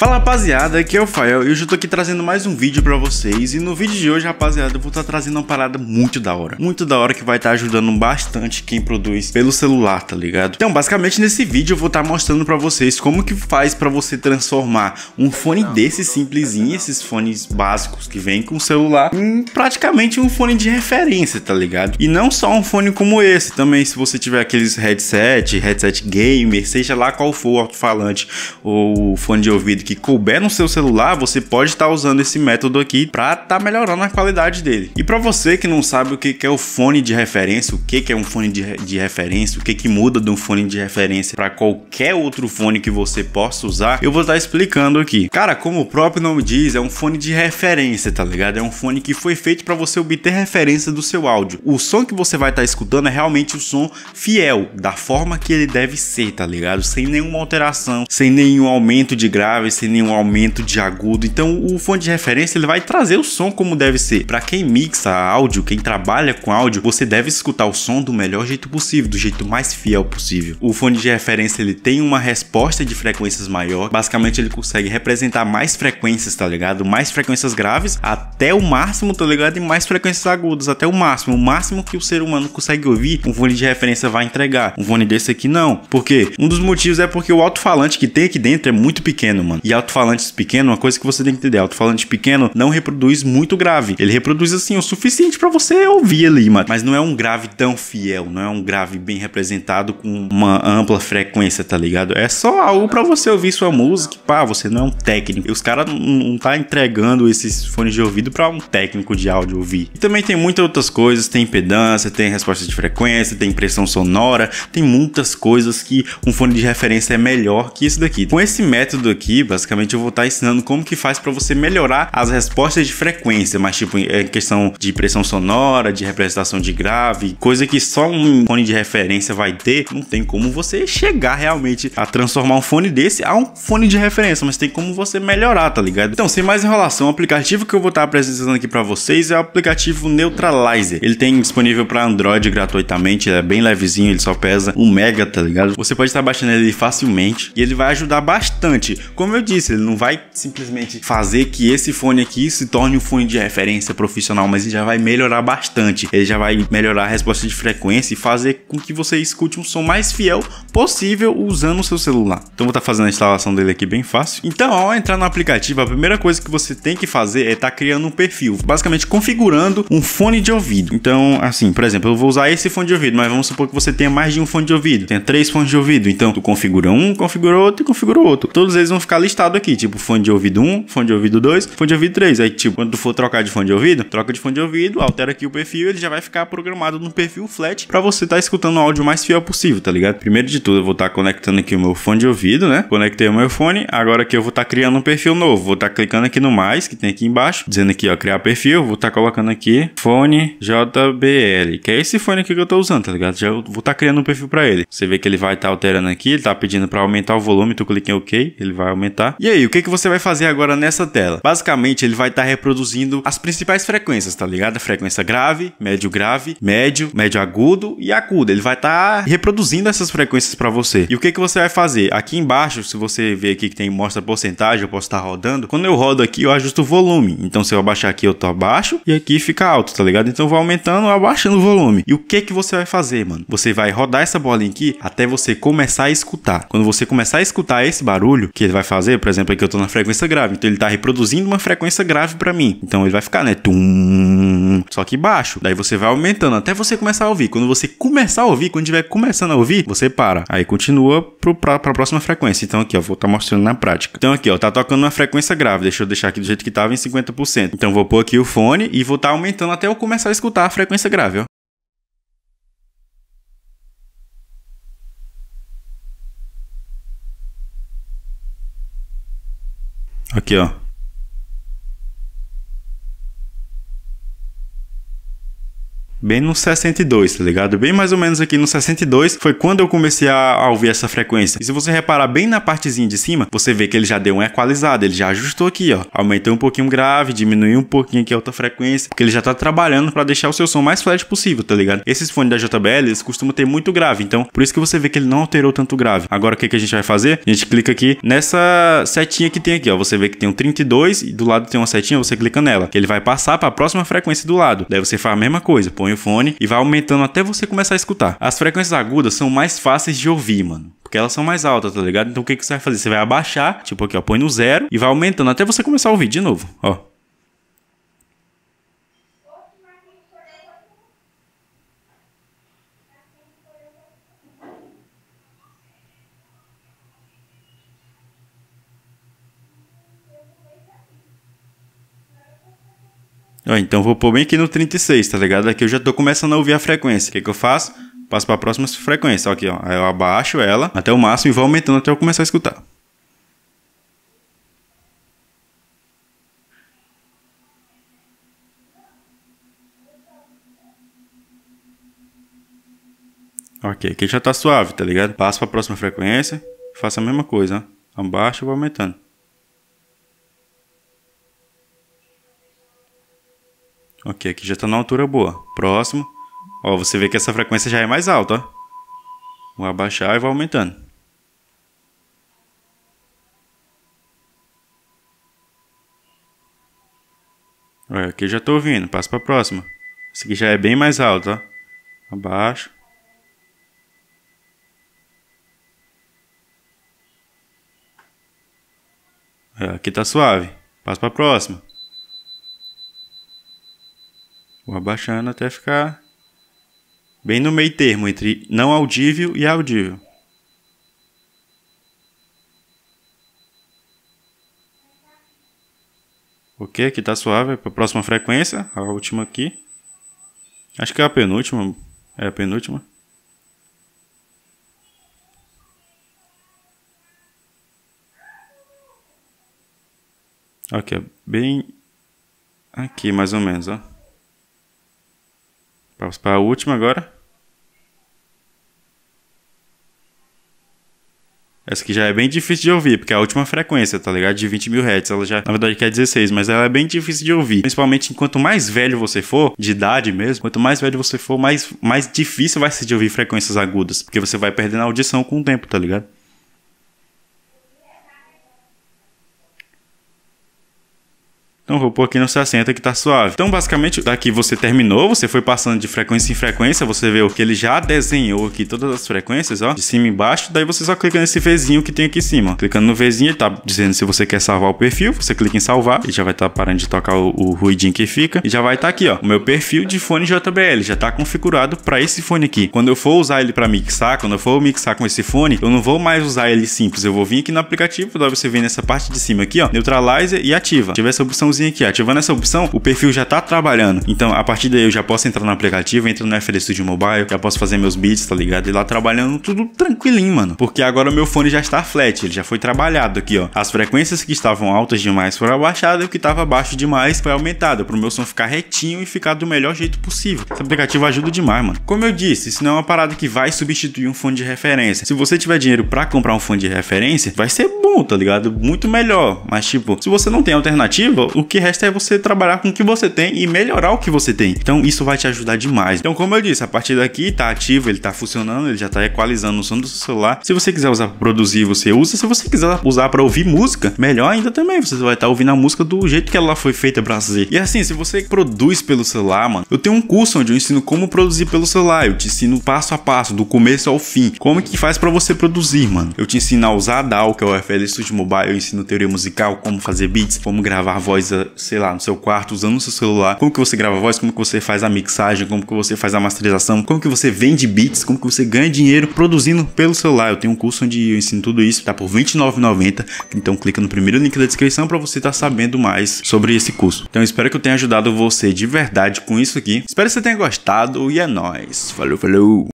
Fala rapaziada, aqui é o Fael e hoje eu tô aqui trazendo mais um vídeo pra vocês E no vídeo de hoje rapaziada eu vou estar tá trazendo uma parada muito da hora Muito da hora que vai estar tá ajudando bastante quem produz pelo celular, tá ligado? Então basicamente nesse vídeo eu vou estar tá mostrando pra vocês como que faz pra você transformar um fone desse simplesinho Esses fones básicos que vem com o celular Em praticamente um fone de referência, tá ligado? E não só um fone como esse também Se você tiver aqueles headset, headset gamer, seja lá qual for o alto-falante ou fone de ouvido que couber no seu celular, você pode estar tá usando esse método aqui para estar tá melhorando a qualidade dele. E para você que não sabe o que, que é o fone de referência, o que, que é um fone de, de referência, o que, que muda de um fone de referência para qualquer outro fone que você possa usar, eu vou estar tá explicando aqui. Cara, como o próprio nome diz, é um fone de referência, tá ligado? É um fone que foi feito para você obter referência do seu áudio. O som que você vai estar tá escutando é realmente o som fiel, da forma que ele deve ser, tá ligado? Sem nenhuma alteração, sem nenhum aumento de graves, sem nenhum aumento de agudo. Então o fone de referência ele vai trazer o som como deve ser. Para quem mixa áudio, quem trabalha com áudio, você deve escutar o som do melhor jeito possível, do jeito mais fiel possível. O fone de referência ele tem uma resposta de frequências maior. Basicamente ele consegue representar mais frequências, tá ligado? Mais frequências graves até o máximo, tá ligado? E mais frequências agudas até o máximo. O máximo que o ser humano consegue ouvir, um fone de referência vai entregar. Um fone desse aqui não. Por quê? Um dos motivos é porque o alto-falante que tem aqui dentro é muito pequeno, mano. E alto-falantes pequeno, é uma coisa que você tem que entender, alto-falante pequeno não reproduz muito grave. Ele reproduz assim o suficiente para você ouvir ali, mano. Mas não é um grave tão fiel, não é um grave bem representado com uma ampla frequência, tá ligado? É só algo para você ouvir sua música, pá, você não é um técnico. E os caras não tá entregando esses fones de ouvido para um técnico de áudio ouvir. E também tem muitas outras coisas, tem impedância, tem resposta de frequência, tem pressão sonora, tem muitas coisas que um fone de referência é melhor que isso daqui. Com esse método aqui, Basicamente eu vou estar tá ensinando como que faz para você melhorar as respostas de frequência, mas tipo é questão de pressão sonora, de representação de grave, coisa que só um fone de referência vai ter. Não tem como você chegar realmente a transformar um fone desse a um fone de referência, mas tem como você melhorar, tá ligado? Então, sem mais enrolação, o aplicativo que eu vou estar tá apresentando aqui para vocês é o aplicativo Neutralizer. Ele tem disponível para Android gratuitamente, é bem levezinho, ele só pesa 1 mega, tá ligado? Você pode estar tá baixando ele facilmente e ele vai ajudar bastante. Como eu ele não vai simplesmente fazer que esse fone aqui se torne um fone de referência profissional, mas ele já vai melhorar bastante. Ele já vai melhorar a resposta de frequência e fazer com que você escute um som mais fiel possível usando o seu celular. Então vou estar tá fazendo a instalação dele aqui bem fácil. Então, ao entrar no aplicativo, a primeira coisa que você tem que fazer é estar tá criando um perfil, basicamente configurando um fone de ouvido. Então, assim, por exemplo, eu vou usar esse fone de ouvido, mas vamos supor que você tenha mais de um fone de ouvido, tenha três fones de ouvido. Então, tu configura um, configura outro e configura outro. Todos eles vão ficar listado aqui, tipo fone de ouvido 1, fone de ouvido 2, fone de ouvido 3. Aí, tipo, quando tu for trocar de fone de ouvido, troca de fone de ouvido, altera aqui o perfil, ele já vai ficar programado no perfil flat para você estar tá escutando o áudio mais fiel possível, tá ligado? Primeiro de tudo, eu vou estar tá conectando aqui o meu fone de ouvido, né? Conectei o meu fone, agora aqui eu vou estar tá criando um perfil novo. Vou estar tá clicando aqui no mais, que tem aqui embaixo, dizendo aqui, ó, criar perfil, vou estar tá colocando aqui fone JBL, que é esse fone aqui que eu tô usando, tá ligado? Já vou estar tá criando um perfil para ele. Você vê que ele vai estar alterando aqui, ele tá pedindo para aumentar o volume, tu clica em OK, ele vai aumentar tá? E aí, o que, que você vai fazer agora nessa tela? Basicamente, ele vai estar tá reproduzindo as principais frequências, tá ligado? frequência grave, médio grave, médio, médio agudo e agudo. Ele vai estar tá reproduzindo essas frequências para você. E o que, que você vai fazer? Aqui embaixo, se você ver aqui que tem mostra porcentagem, eu posso estar tá rodando. Quando eu rodo aqui, eu ajusto o volume. Então, se eu abaixar aqui, eu tô abaixo e aqui fica alto, tá ligado? Então, vou aumentando, abaixando o volume. E o que que você vai fazer, mano? Você vai rodar essa bolinha aqui até você começar a escutar. Quando você começar a escutar esse barulho que ele vai fazer, fazer, por exemplo, aqui é eu tô na frequência grave, então ele tá reproduzindo uma frequência grave para mim. Então ele vai ficar, né, tum, só que baixo. Daí você vai aumentando até você começar a ouvir. Quando você começar a ouvir, quando tiver começando a ouvir, você para. Aí continua pro, pra, pra próxima frequência. Então aqui, ó, vou tá mostrando na prática. Então aqui, ó, tá tocando uma frequência grave. Deixa eu deixar aqui do jeito que tava em 50%. Então vou pôr aqui o fone e vou tá aumentando até eu começar a escutar a frequência grave, ó. Aqui, ó. bem no 62, tá ligado? Bem mais ou menos aqui no 62 foi quando eu comecei a, ouvir essa frequência. E se você reparar bem na partezinha de cima, você vê que ele já deu um equalizado, ele já ajustou aqui, ó. Aumentou um pouquinho o grave, diminuiu um pouquinho aqui a alta frequência, porque ele já tá trabalhando para deixar o seu som mais flat possível, tá ligado? Esses fones da JBL, eles costumam ter muito grave, então por isso que você vê que ele não alterou tanto grave. Agora o que, que a gente vai fazer? A gente clica aqui nessa setinha que tem aqui, ó. Você vê que tem um 32 e do lado tem uma setinha, você clica nela. que Ele vai passar para a próxima frequência do lado. Daí você faz a mesma coisa, põe o e vai aumentando até você começar a escutar. As frequências agudas são mais fáceis de ouvir, mano. Porque elas são mais altas, tá ligado? Então o que, que você vai fazer? Você vai abaixar, tipo aqui, ó, põe no zero e vai aumentando até você começar a ouvir de novo, ó. Ó, então vou pôr bem aqui no 36, tá ligado? Aqui eu já tô começando a ouvir a frequência. O que, que eu faço? Passo para a próxima frequência, aqui, ó. Aí eu abaixo ela até o máximo e vou aumentando até eu começar a escutar. Ok, aqui já tá suave, tá ligado? Passo para a próxima frequência, faço a mesma coisa, ó. abaixo e vou aumentando. Ok, aqui já está na altura boa. Próximo. Ó, você vê que essa frequência já é mais alta, ó. Vou abaixar e vou aumentando. Olha, aqui já estou ouvindo. Passa a próxima. Esse aqui já é bem mais alto, ó. Abaixo. Aqui está suave. Passa a próxima. Vou abaixando até ficar bem no meio termo entre não audível e audível. Ok, aqui tá suave. Para a próxima frequência, a última aqui. Acho que é a penúltima. É a penúltima. Aqui, okay, bem aqui mais ou menos, ó. Vamos para a última agora. Essa aqui já é bem difícil de ouvir, porque é a última frequência, tá ligado? De 20 mil hertz. Ela já, na verdade, quer 16, mas ela é bem difícil de ouvir. Principalmente enquanto mais velho você for, de idade mesmo, quanto mais velho você for, mais, mais difícil vai ser de ouvir frequências agudas, porque você vai perdendo a audição com o tempo, tá ligado? Então vou pôr aqui no 60 que tá suave. Então basicamente daqui você terminou, você foi passando de frequência em frequência, você vê que ele já desenhou aqui todas as frequências, ó, de cima e embaixo, daí você só clica nesse Vzinho que tem aqui em cima. Clicando no Vzinho, ele tá dizendo se você quer salvar o perfil, você clica em salvar e já vai estar tá parando de tocar o, o, ruidinho que fica e já vai estar tá aqui, ó, o meu perfil de fone JBL já tá configurado para esse fone aqui. Quando eu for usar ele para mixar, quando eu for mixar com esse fone, eu não vou mais usar ele simples, eu vou vir aqui no aplicativo, daí você vem nessa parte de cima aqui, ó, neutralizer e ativa. Tiver essa opção botãozinho aqui. Ativando essa opção, o perfil já tá trabalhando. Então, a partir daí eu já posso entrar no aplicativo, entro no FL Studio Mobile, já posso fazer meus beats, tá ligado? E lá trabalhando tudo tranquilinho, mano. Porque agora o meu fone já está flat, ele já foi trabalhado aqui, ó. As frequências que estavam altas demais foram abaixadas e o que estava baixo demais foi aumentado, pro meu som ficar retinho e ficar do melhor jeito possível. Esse aplicativo ajuda demais, mano. Como eu disse, isso não é uma parada que vai substituir um fone de referência. Se você tiver dinheiro para comprar um fone de referência, vai ser bom, tá ligado? Muito melhor. Mas, tipo, se você não tem alternativa, o que resta é você trabalhar com o que você tem e melhorar o que você tem. Então isso vai te ajudar demais. Então, como eu disse, a partir daqui tá ativo, ele tá funcionando, ele já tá equalizando o som do seu celular. Se você quiser usar para produzir, você usa. Se você quiser usar para ouvir música, melhor ainda também. Você vai estar tá ouvindo a música do jeito que ela foi feita para fazer. E assim, se você produz pelo celular, mano, eu tenho um curso onde eu ensino como produzir pelo celular. Eu te ensino passo a passo, do começo ao fim. Como é que faz para você produzir, mano? Eu te ensino a usar a DAW, que é o FL Studio Mobile. Eu ensino teoria musical, como fazer beats, como gravar vozes sei lá, no seu quarto, usando o seu celular, como que você grava voz, como que você faz a mixagem, como que você faz a masterização, como que você vende beats, como que você ganha dinheiro produzindo pelo celular. Eu tenho um curso onde eu ensino tudo isso, tá por R$29,90, então clica no primeiro link da descrição para você estar tá sabendo mais sobre esse curso. Então espero que eu tenha ajudado você de verdade com isso aqui. Espero que você tenha gostado e é nóis. Falou, falou!